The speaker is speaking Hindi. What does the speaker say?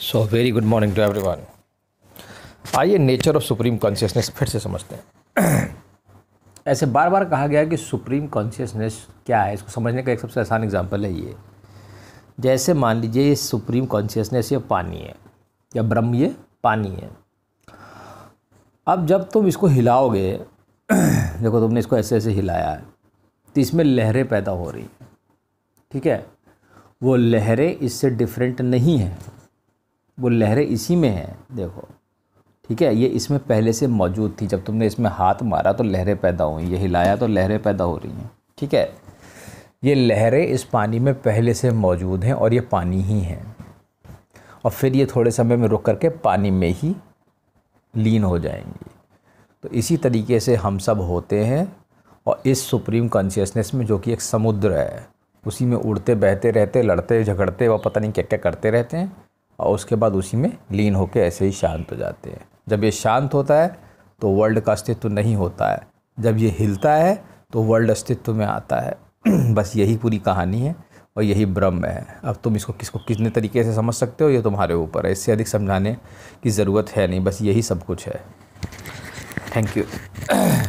so very good morning to one आइए नेचर ऑफ सुप्रीम कॉन्शियसनेस फिर से समझते हैं ऐसे बार बार कहा गया कि सुप्रीम कॉन्शियसनेस क्या है इसको समझने का एक सबसे आसान एग्जाम्पल है ये जैसे मान लीजिए ये सुप्रीम कॉन्शियसनेस ये पानी है या ब्रह्म ये पानी है अब जब तुम इसको हिलाओगे देखो तुमने इसको ऐसे ऐसे हिलाया है तो इसमें लहरें पैदा हो रही हैं ठीक है वो लहरें इससे डिफरेंट नहीं हैं वो लहरें इसी में हैं देखो ठीक है ये इसमें पहले से मौजूद थी जब तुमने इसमें हाथ मारा तो लहरें पैदा हुई ये हिलाया तो लहरें पैदा हो रही हैं ठीक है ये लहरें इस पानी में पहले से मौजूद हैं और ये पानी ही हैं और फिर ये थोड़े समय में रुक करके पानी में ही लीन हो जाएंगी तो इसी तरीके से हम सब होते हैं और इस सुप्रीम कॉन्शियसनेस में जो कि एक समुद्र है उसी में उड़ते बहते रहते लड़ते झगड़ते व पता नहीं क्या क्या करते रहते हैं और उसके बाद उसी में लीन होकर ऐसे ही शांत हो जाते हैं जब ये शांत होता है तो वर्ल्ड का अस्तित्व नहीं होता है जब ये हिलता है तो वर्ल्ड अस्तित्व में आता है बस यही पूरी कहानी है और यही ब्रह्म है अब तुम इसको किसको कितने तरीके से समझ सकते हो ये तुम्हारे ऊपर है इससे अधिक समझाने की ज़रूरत है नहीं बस यही सब कुछ है थैंक यू